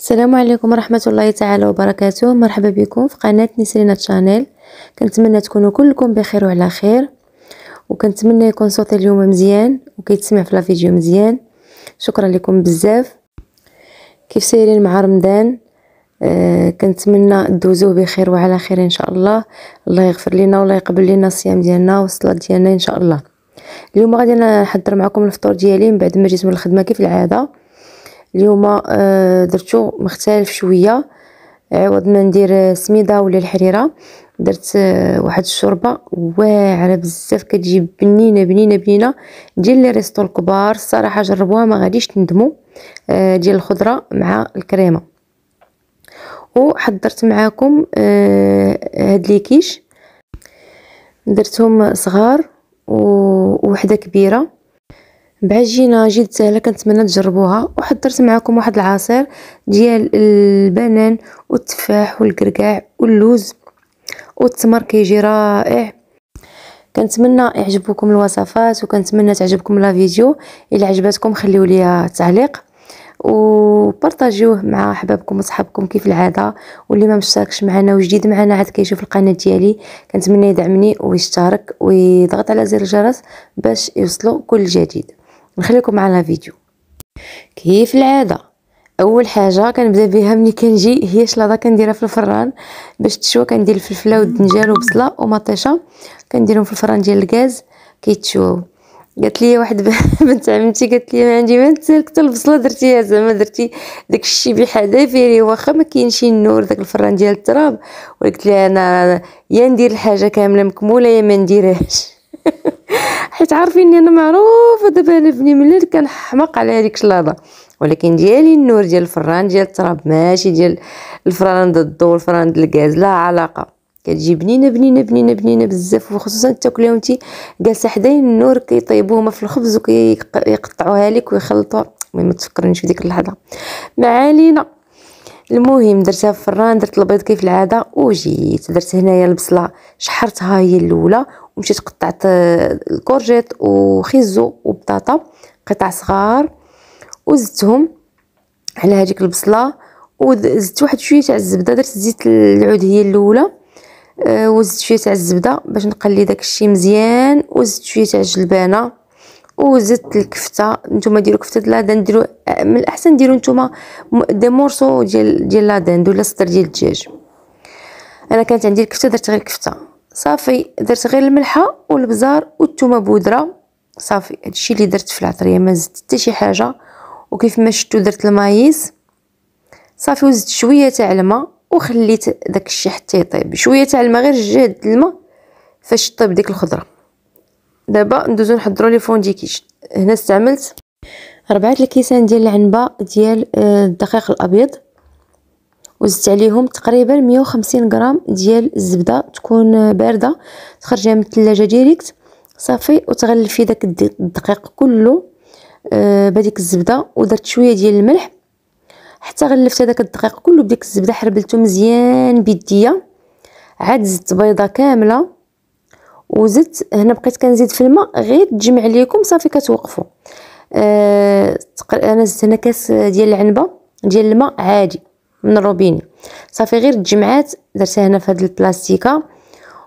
السلام عليكم ورحمة الله تعالى وبركاته مرحبا بكم في قناة نسرين تشانيل كنتمنى تكونوا كلكم بخير وعلى خير وكنتمنى يكون صوتي اليوم مزيان وكيتسمع في الفيديو مزيان شكرا لكم بزاف كيف سايرين مع رمضان آه كنتمنى دوزوه بخير وعلى خير ان شاء الله الله يغفر لنا والله يقبل لنا الصيام ديالنا والصلاه ديالنا ان شاء الله اليوم غادي نحضر معكم الفطور ديالي من بعد ما جيت من الخدمه كيف العاده اليوم آه، درتو مختلف شويه عوض ما ندير آه، سميده ولا الحريره درت آه، واحد الشوربه واعره بزاف كتجي بنينه بنينه بنينه ديال لي ريستو الكبار الصراحه جربوها ما غاديش تندموا ديال الخضره مع الكريمه وحضرت معاكم هاد لي كيش درتهم صغار وحده كبيره بعجينه جد سهله كنتمنى تجربوها وحضرت معكم واحد العصير ديال البنان والتفاح والكركاع واللوز والتمر كيجي رائع كنتمنى يعجبوكم الوصفات وكنتمنى تعجبكم لا فيديو الا عجبتكم خليو لي تعليق وبارطاجيوه مع احبابكم وصحابكم كيف العاده واللي ما مشتركش معنا وجديد معنا عاد كيشوف القناه ديالي كنتمنى يدعمني ويشترك ويضغط على زر الجرس باش يوصلو كل جديد نخليكم مع فيديو كيف العاده اول حاجه كنبدا بها ملي كنجي هي شلاضه كنديرها في الفران باش تشوى كندير الفلفله والدنجال وبصله ومطيشه كنديرهم في الفران ديال الغاز كيتشواو قالت لي واحد بنت عمتي قالت لي ما عندي ما تسالك البصله درتيها زعما درتي داك الشيء بحذافيري واخا ما كاينش النور داك الفران ديال التراب وقلت لي انا يا ندير الحاجه كامله مكموله يا ما نديرهاش حيت عارفيني انا معروفه دابا انا بني ملال كنحماق على هذيك الشلاضه ولكن ديالي النور ديال الفران ديال التراب ماشي ديال الفران ديال الضو الفران ديال الغاز لا علاقه كتجي بنينه بنينه بنينه بنينه بزاف وخصوصا تاكليها وانت جالسه حداي النور كيطيبوهم في الخبز وكيقطعوها لك ويخلطوها المهم تفكرنيش في ديك اللحظه مع علينا المهم درتها في الفران درت البيض كيف العاده وجيت درت هنايا البصله شحرتها هي الاولى مشيت قطعت آه، الكورجيت وخيزو وبطاطا قطع صغار وزدتهم على هذيك البصله وزدت واحد شويه تاع الزبده درت زيت العود هي الاولى آه، وزدت شويه تاع الزبده باش نقلي داك الشيء مزيان وزدت شويه تاع الجلبانه وزدت الكفته نتوما ديروا كفته لادان ديروا آه، من الاحسن ديروا نتوما دي مورسو ديال ديال لادان ولا صدر ديال الدجاج انا كانت عندي الكفته درت غير الكفته صافي درت غير الملحه والبزار والثومه بودره صافي هادشي اللي درت في العطريه ما زدت حتى شي حاجه وكيف ما شفتوا درت المايز صافي وزدت شويه تاع الماء وخليت داك الشي حتى يطيب شويه تاع الماء غير جهد الماء فاش طيب ديك الخضره دابا ندوزو نحضروا لي فوندي كيش هنا استعملت ربعة الكيسان ديال العنبه ديال آه، الدقيق الابيض وزدت عليهم تقريبا 150 غرام ديال الزبده تكون بارده تخرجها من الثلاجه ديريكت صافي وتغلف في داك الدقيق كله آه بديك الزبده ودرت شويه ديال الملح حتى غلفت هذاك الدقيق كله بديك الزبده حربلته مزيان بيديا عاد زدت بيضه كامله وزدت هنا بقيت كنزيد في الماء غير تجمع ليكم صافي كتوقفوا آه انا زدت هنا كاس ديال العنبه ديال الماء عادي من الروبين صافي غير تجمعات درتها هنا في هاد البلاستيكه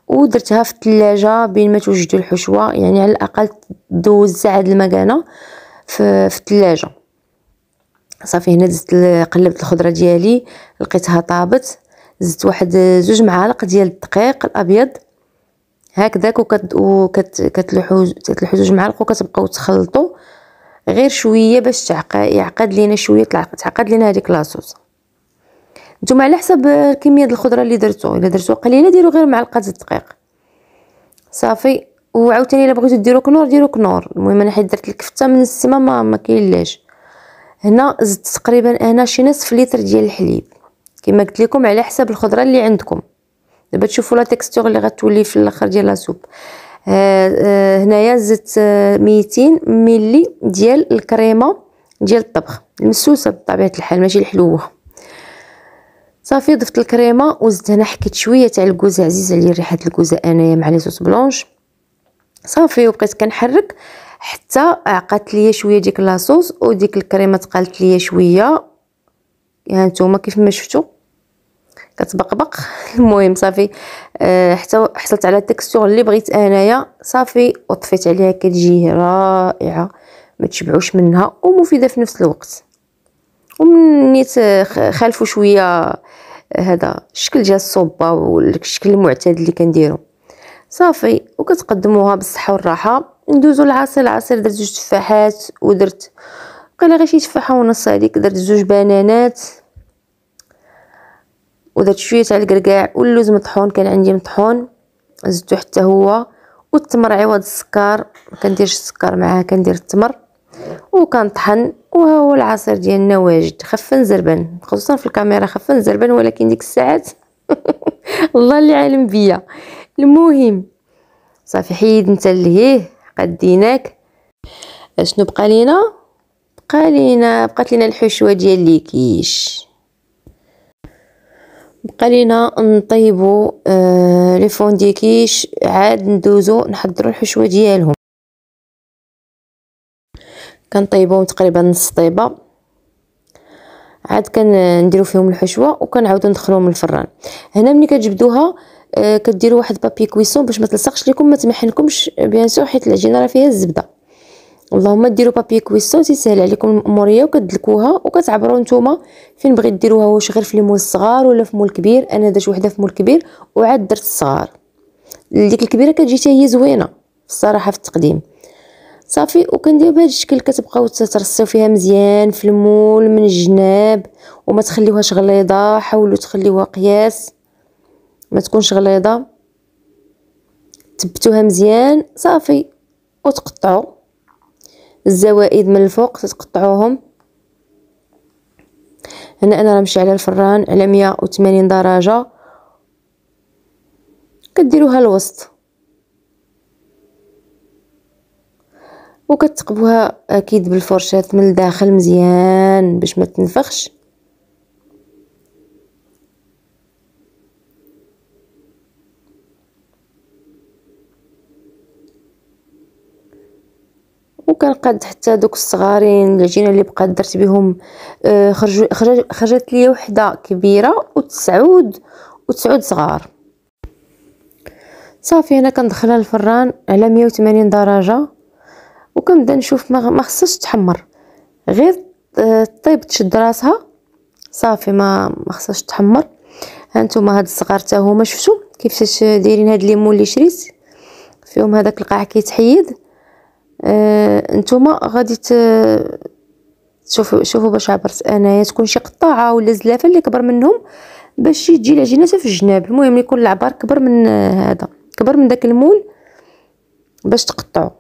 ودرتها في الثلاجه بين ما توجدوا الحشوه يعني على الاقل دوزها هاد المكانه في في الثلاجه صافي هنا دزت قلبت الخضره ديالي لقيتها طابت زدت واحد زوج معالق ديال الدقيق الابيض هكذا وكت كتلوحو كتلوحوا زوج معالق وكتبقاو تخلطوا غير شويه باش تعقد يعقد لينا شويه تعقد لينا هذيك لاصوص نتوما على حسب كميه الخضره اللي درتو الا درتو قليله ديروا غير معلقه الدقيق صافي وعاوتاني الا بغيتو ديروا كنور ديروا كنور المهم انا حيت درت الكفته من السما ما ما كاينلاش هنا زدت تقريبا هنا شي نصف لتر ديال الحليب كما قلت لكم على حسب الخضره اللي عندكم دابا تشوفوا لا تيكستور اللي غتولي في الاخر ديال لا سوب آه، آه، هنايا زدت 200 آه، ملي ديال الكريمه ديال الطبخ المسوسه بطبيعه الحال ماشي الحلوه صافي ضفت الكريمه وزدت هنا حكيت شويه تاع الكوز عزيزه عليا ريحه الكوز انايا مع لي صوص بلونش صافي وبقيت كنحرك حتى عقدت ليا شويه ديك لاصوص وديك الكريمه تقالت ليا شويه ها يعني نتوما كيف ما شفتوا كتبقبق المهم صافي أه حتى حصلت على التكستور اللي بغيت انايا صافي وطفيت عليها كتجي رائعه ما تشبعوش منها ومفيده في نفس الوقت ومنيت خالفوا شويه هذا الشكل ديال الصوبه والشكل المعتاد اللي كنديرو صافي وكتقدموها بالصحه والراحه ندوزو العصير العصير درت جوج تفاحات ودرت بقى غير شي تفاحه ونص هذيك درت جوج بنانات ودرت شويه تاع الكركاع واللوز مطحون كان عندي مطحون زدتو حتى هو والتمر عوض السكر ما كنديرش السكر معاه كندير التمر وكنطحن وهو العصير ديالنا واجد خفن زربن خصوصا في الكاميرا خفن زربن ولكن ديك الساعات الله اللي عالم بيا المهم صافي حيد انت لهيه قديناك اشنو بقى لينا بقى لينا بقات لينا الحشوه ديال ليكيش بقى لينا نطيبو آه لي كيش عاد ندوزو نحضرو الحشوه ديالهم كنطيبوهم تقريبا نص طيبه عاد كنديرو فيهم الحشوه وكنعاودو ندخلوهم الفران هنا ملي كتجبدوها آه، كديروا واحد بابي كويسون باش ما تلصقش لكم ما تمحنكمش بيان سور حيت العجينه راه فيها الزبده اللهم ديروا بابي كويسون تيسهل عليكم الاموريه وكدلكوها وكتعبروا نتوما فين بغيت ديروها واش غير في المول الصغار ولا في مول كبير انا درت وحده في مول كبير وعاد درت الصغار ديك الكبيره كتجي حتى هي زوينه الصراحه في التقديم صافي وكنديرو بهذا الشكل كتبقاو تترصيو فيها مزيان في المول من الجناب وما تخليوهاش غليظه حاولوا تخليوها قياس ما تكونش غليظه تبتوها مزيان صافي وتقطعوا الزوائد من الفوق تقطعوهم هنا انا راه على الفران على 180 درجه كديروها الوسط وكتقبوها اكيد بالفرشاه من الداخل مزيان باش ما تنفخش وكنقاد حتى دوك الصغارين العجينه اللي بقات درت بهم آه خرجوا خرجت لي وحده كبيره وتسعود وتسعود صغار صافي هنا كندخلها الفران على 180 درجه وكنبدا نشوف ما خصهاش تحمر غير طيب تشد راسها صافي ما ما خصهاش تحمر هانتوما هاد الصغار حتى هما شفتو كيفاش دايرين هاد الليمون اللي شريت فيهم هذاك القاع كيتحيد آه نتوما غادي تشوفوا شوفوا باش عبرت انايا تكون شي قطاعه ولا زلافه اللي كبر منهم باش تجي العجينه في الجناب المهم يكون العبار كبر من هذا كبر من داك المول باش تقطعو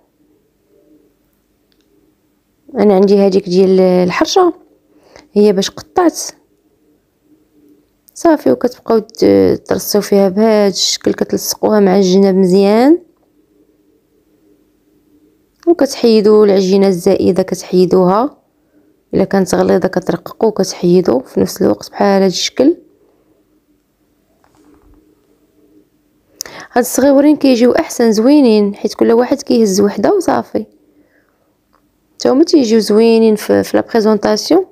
انا عندي هذيك ديال الحرشه هي باش قطعت صافي وكتبقاو ترصوا فيها بهذا الشكل كتلصقوها مع الجناب مزيان وكتحيدوا العجينه الزائده كتحيدوها الا كانت غليظه كترققوا وكتحيدوا في نفس الوقت بحال هذا الشكل هاد الصغيورين كيجيو احسن زوينين حيت كل واحد كيهز وحده وصافي حتى تيجيو زوينين في, في لا بريزونطاسيون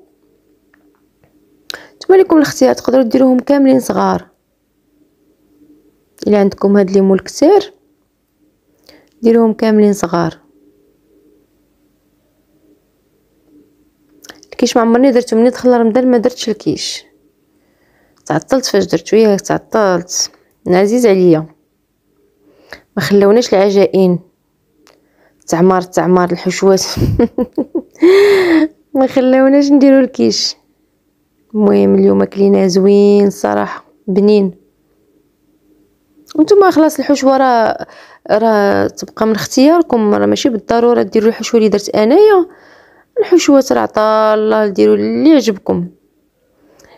نتوما ليكم الاختيار تقدروا ديروهم كاملين صغار الا عندكم هاد مول كثير ديروهم كاملين صغار الكيش ما عمرني درتو ملي دخل رمضان ما درتش الكيش تعطلت فاش درتو ياك تعطلت عزيز عليا ما خلوناش العجائن تعمار تعمار الحشوات ما خلاوناش نديرو الكيش المهم اليوم كلينا زوين الصراحه بنين نتوما خلاص الحشوه راه راه تبقى من اختياركم راه ماشي بالضروره ديروا الحشوه اللي درت انايا الحشوات راه عطا الله ديروا اللي عجبكم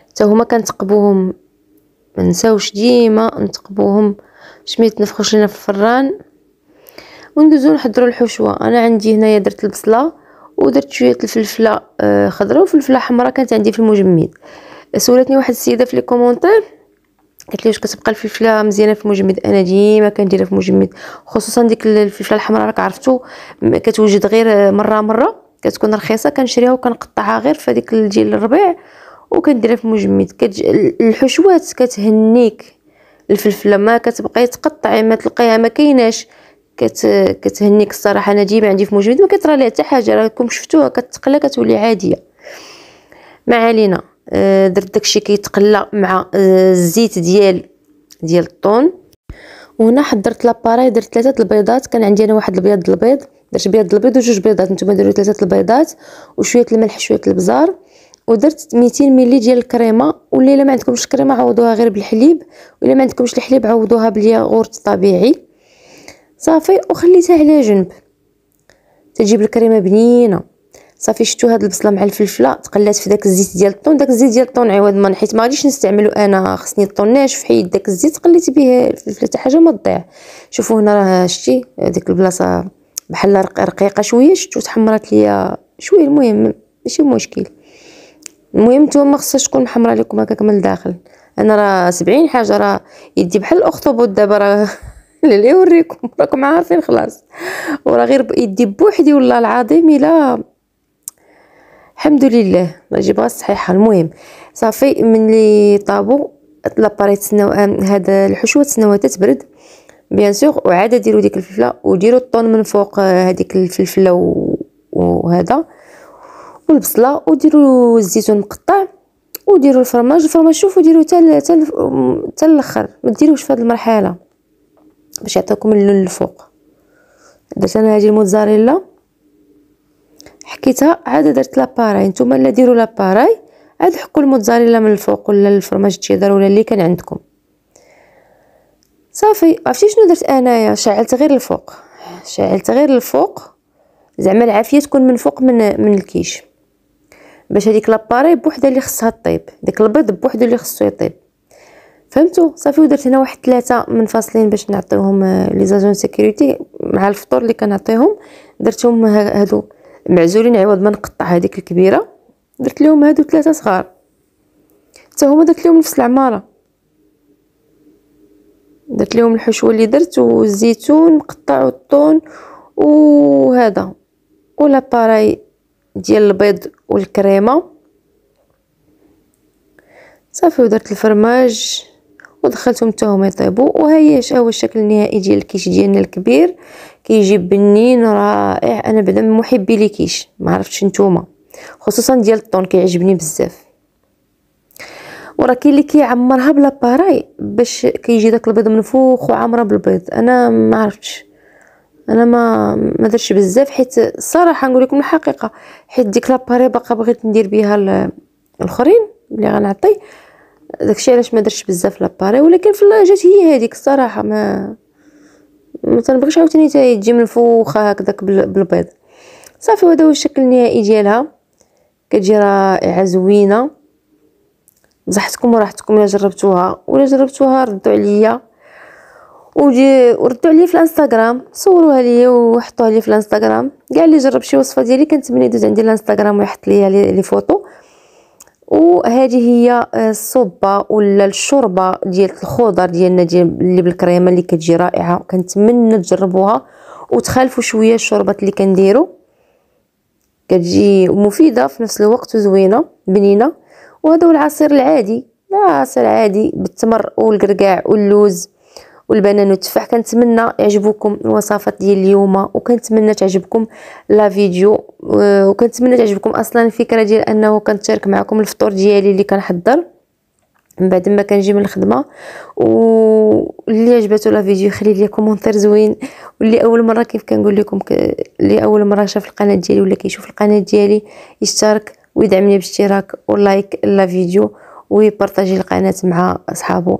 حتى هما كنتقبوهم ما نساوش ديما نتقبوهم باش ما يتنفخوش لينا في الفران وندوزو نحضروا الحشوه انا عندي هنايا درت البصله ودرت شويه الفلفله آه، خضراء وفلفله حمراء كانت عندي في المجمد سولتني واحد السيده في لي كومونتير قالت لي واش كتبقى الفلفله مزيانه في المجمد انا ديما كنديرها في المجمد خصوصا ديك الفلفله الحمراء راك عرفتو كتوجد غير آه، مره مره كتكون رخيصه كنشريها وكنقطعها غير في هذيك ديال الربيع وكنديرها في المجمد كتج... الحشوات كتهنيك الفلفله ما كتبقاي تقطعي ما تلقايها ما كايناش كت كتهنيك الصراحه انا ديما عندي في مجمد ما كترى ليها حتى حاجه راكم شفتوها كتقلى كتولي عاديه ما علينا آه، درت داكشي كيتقلى مع آه، الزيت ديال ديال الطون وهنا حضرت لاباراي درت ثلاثه البيضات كان عندي انا واحد البيض البيض درت بيض البيض وجوج بيضات نتوما ديروا ثلاثه البيضات وشويه الملح شويه البزار ودرت 200 ملي ديال الكريمه واللي الا ما عندكمش كريمه عوضوها غير بالحليب والا ما عندكمش الحليب عوضوها بالياغورت طبيعي صافي وخليتها على جنب تجيب الكريمه بنينه صافي شفتوا هاد البصله مع الفلفله تقلات في داك الزيت ديال الطون داك الزيت ديال الطون عوض ما حيت ما غاديش نستعملو انا خصني الطون ناشف حيد داك الزيت قليت به الفلفله حتى حاجه ما تضيع شوفوا هنا راه شتي ديك البلاصه بحال رقيقه شويه شتو تحمرات ليا شويه المهم ماشي مشكل المهم نتوما ما خصهاش تكون محمره لكم هكاك من الداخل انا راه سبعين حاجه راه يدي بحال الاخطبوط دابا راه اللي يوريكم راكم عارفين خلاص ورا غير بيدي بوحدي والله العظيم الا الحمد لله نجيبها صحيحه المهم صافي من اللي طابو لاباري تسناو هاد الحشوه تسناوها تتبرد بيان سور وعاد ديروا ديك الفلفله وديروا الطون من فوق آه، هذيك الفلفله وهذا والبصله وديروا الزيتون مقطع وديروا الفرماج الفرماج شوفوا ديروا حتى حتى الاخر ما ديروش في هذه المرحله باش يعطيكم اللون الفوق درت انا هذه الموتزاريلا حكيتها عاد درت لاباراي نتوما لا ديروا لاباراي عاد حكوا الموتزاريلا من الفوق ولا الفرماج تشيدر ولا اللي كان عندكم صافي عرفتي شنو درت انايا شعلت غير الفوق شعلت غير الفوق زعما العافيه تكون من فوق من من الكيش باش هذيك لاباري بوحدها اللي خصها طيب داك البيض بوحدو اللي خصو يطيب فهمتوا صافي ودرت هنا واحد ثلاثه منفصلين باش نعطيهم آه، لي زاجون سيكوريتي مع الفطور اللي كنعطيهم درتهم هادو معزولين عوض ما نقطع هذيك الكبيره درت لهم هادو ثلاثه صغار حتى هما درت لهم نفس العماره درت لهم الحشوه اللي درت والزيتون مقطع والطون وهذا باراي ديال البيض والكريمه صافي ودرت الفرماج ودخلتهم حتى هما يطيبوا وهي هو الشكل النهائي ديال الكيش ديالنا الكبير كيجي بنين رائع انا بعدا من محبي الكيش ما عرفتش نتوما خصوصا ديال الطون كيعجبني بزاف وراه كاين اللي كيعمرها بلا باراي باش كيجي داك البيض منفوخ وعامره بالبيض انا ما عرفتش انا ما ما درتش بزاف حيت الصراحه نقول لكم الحقيقه حيت ديك لاباري باقا بغيت ندير بها الاخرين اللي غنعطي داكشي علاش ما درتش بزاف لاباري ولكن في جات هي هذيك الصراحه ما ما تنبغيش عاوتاني حتى تجي منفوخه هكذاك بالبيض صافي وهذا هو الشكل النهائي ديالها كتجي رائعه زوينه بصحتكم وراحتكم الا جربتوها ولا جربتوها ردوا عليا ودي وردوا عليا في الانستغرام صوروها ليا وحطوها لي في الانستغرام كاع اللي جرب شي وصفه ديالي كنتمنى يدوز عندي الانستغرام ويحط ليا لي فوتو وهذه هي آه، الصوبه ولا الشوربه ديال الخضر ديالنا ديال اللي بالكريمه اللي كتجي رائعه كنتمنى تجربوها وتخالفوا شويه الشوربات اللي كنديروا كتجي مفيده في نفس الوقت وزوينه بنينه وهذا هو العصير العادي عصير عادي بالتمر والقرقاع واللوز والبنان والتفاح كنتمنى يعجبوكم الوصفات ديال اليوم وكنتمنى تعجبكم لا فيديو آه، وكنتمنى تعجبكم اصلا الفكره ديال انه كنتشارك معكم الفطور ديالي اللي كنحضر من بعد ما كنجي من الخدمه واللي عجبته لا فيديو يخلي لي كومونتير زوين واللي اول مره كيف كنقول لكم ك... اللي اول مره شاف القناه ديالي ولا كيشوف القناه ديالي يشترك ويدعمني باشتراك ولايك لا فيديو ويبارطاجي القناه مع اصحابه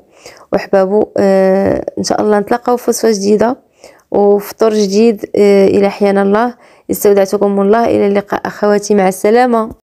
وأحبابه آه ان شاء الله نتلاقاو في وصفه جديده وفطور جديد آه الى حيان الله استودعتكم الله الى اللقاء اخواتي مع السلامه